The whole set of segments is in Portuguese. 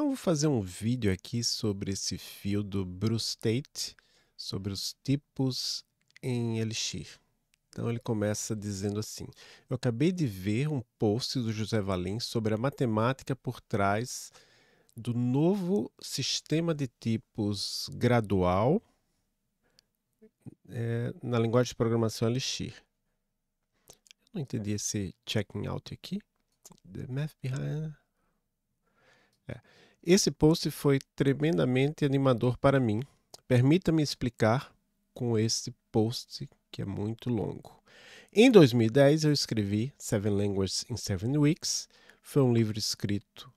Então vou fazer um vídeo aqui sobre esse fio do Bruce Tate, sobre os tipos em Elixir. Então ele começa dizendo assim: Eu acabei de ver um post do José Valim sobre a matemática por trás do novo sistema de tipos gradual é, na linguagem de programação Elixir. Eu não entendi esse checking out aqui. The math behind. É. Esse post foi tremendamente animador para mim. Permita-me explicar com esse post que é muito longo. Em 2010 eu escrevi Seven Languages in Seven Weeks. Foi um livro escrito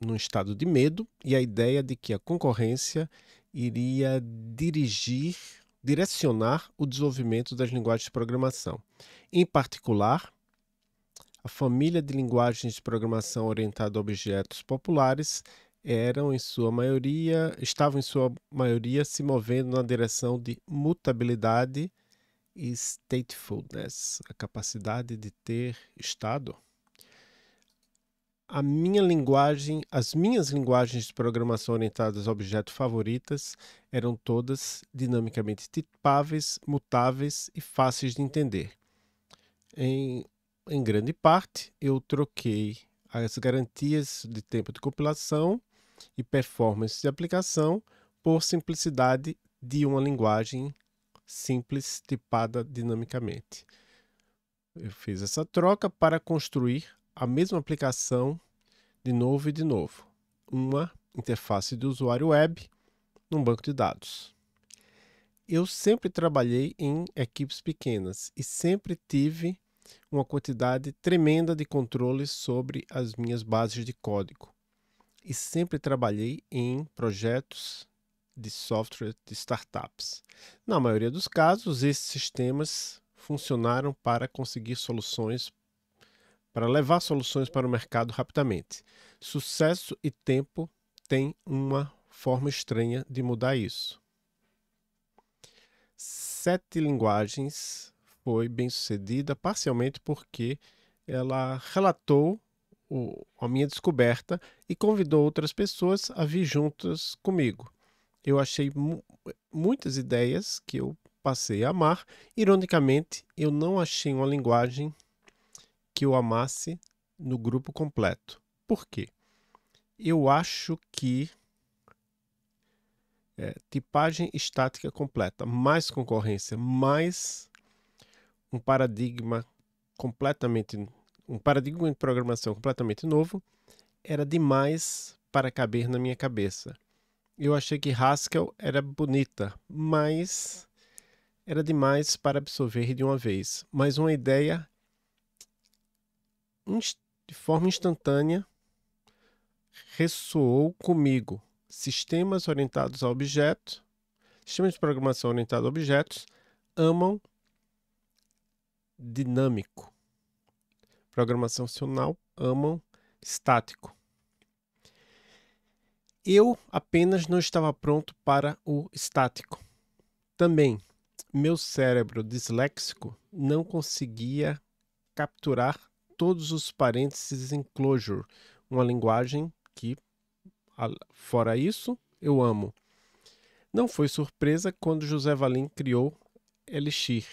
num estado de medo e a ideia de que a concorrência iria dirigir, direcionar o desenvolvimento das linguagens de programação. Em particular, a família de linguagens de programação orientada a objetos populares eram em sua maioria, estavam em sua maioria se movendo na direção de mutabilidade e statefulness, a capacidade de ter estado. A minha linguagem, as minhas linguagens de programação orientadas a objetos favoritas eram todas dinamicamente tipáveis, mutáveis e fáceis de entender. Em em grande parte, eu troquei as garantias de tempo de compilação e performance de aplicação por simplicidade de uma linguagem simples tipada dinamicamente. Eu fiz essa troca para construir a mesma aplicação de novo e de novo, uma interface de usuário web num banco de dados. Eu sempre trabalhei em equipes pequenas e sempre tive uma quantidade tremenda de controles sobre as minhas bases de código. E sempre trabalhei em projetos de software de startups. Na maioria dos casos, esses sistemas funcionaram para conseguir soluções para levar soluções para o mercado rapidamente. Sucesso e tempo têm uma forma estranha de mudar isso. Sete linguagens foi bem sucedida, parcialmente porque ela relatou o, a minha descoberta e convidou outras pessoas a vir juntas comigo. Eu achei muitas ideias que eu passei a amar. Ironicamente, eu não achei uma linguagem que eu amasse no grupo completo. Por quê? Eu acho que é, tipagem estática completa, mais concorrência, mais um paradigma completamente um paradigma de programação completamente novo, era demais para caber na minha cabeça. Eu achei que Haskell era bonita, mas era demais para absorver de uma vez. Mas uma ideia de forma instantânea ressoou comigo. Sistemas orientados a objetos, sistemas de programação orientados a objetos, amam dinâmico. Programação funcional amam estático. Eu apenas não estava pronto para o estático. Também, meu cérebro disléxico não conseguia capturar todos os parênteses em closure, uma linguagem que, fora isso, eu amo. Não foi surpresa quando José Valim criou Elixir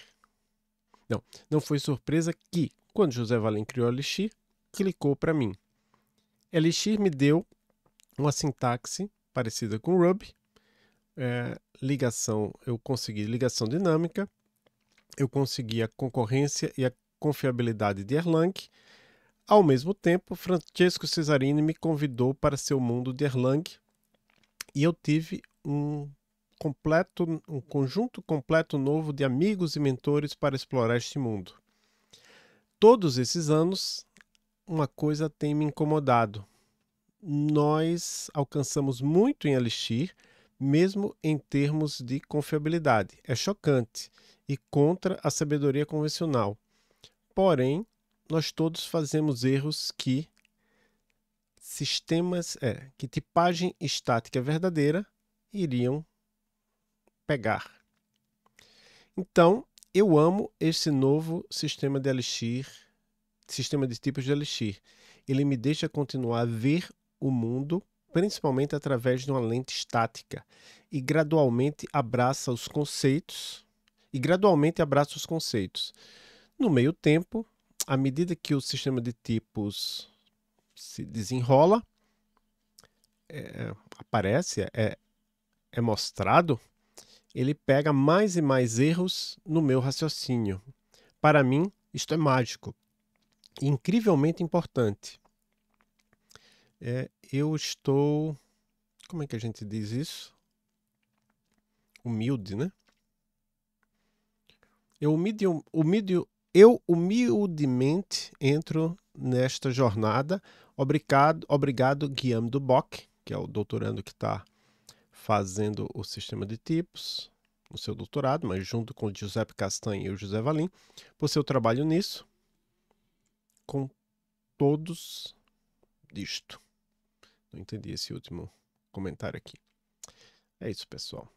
não, não foi surpresa que, quando José Valen criou a Elixir, clicou para mim. Elixir me deu uma sintaxe parecida com Ruby, é, ligação, eu consegui ligação dinâmica, eu consegui a concorrência e a confiabilidade de Erlang. Ao mesmo tempo, Francesco Cesarini me convidou para seu mundo de Erlang e eu tive um completo, um conjunto completo novo de amigos e mentores para explorar este mundo. Todos esses anos, uma coisa tem me incomodado. Nós alcançamos muito em Elixir, mesmo em termos de confiabilidade. É chocante e contra a sabedoria convencional. Porém, nós todos fazemos erros que sistemas, é, que tipagem estática verdadeira iriam pegar. Então, eu amo esse novo sistema de Elixir, sistema de tipos de Elixir. Ele me deixa continuar a ver o mundo, principalmente através de uma lente estática, e gradualmente abraça os conceitos, e gradualmente abraça os conceitos. No meio tempo, à medida que o sistema de tipos se desenrola, é, aparece, é, é mostrado ele pega mais e mais erros no meu raciocínio. Para mim, isto é mágico incrivelmente importante. É, eu estou. Como é que a gente diz isso? Humilde, né? Eu, humilde, humilde, eu humildemente entro nesta jornada. Obrigado, obrigado Guilherme Duboc, que é o doutorando que está fazendo o sistema de tipos no seu doutorado, mas junto com o Giuseppe Castanho e o José Valim, por seu trabalho nisso, com todos disto. Não entendi esse último comentário aqui. É isso, pessoal.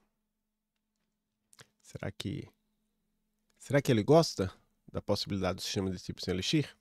Será que será que ele gosta da possibilidade do sistema de tipos em Elixir?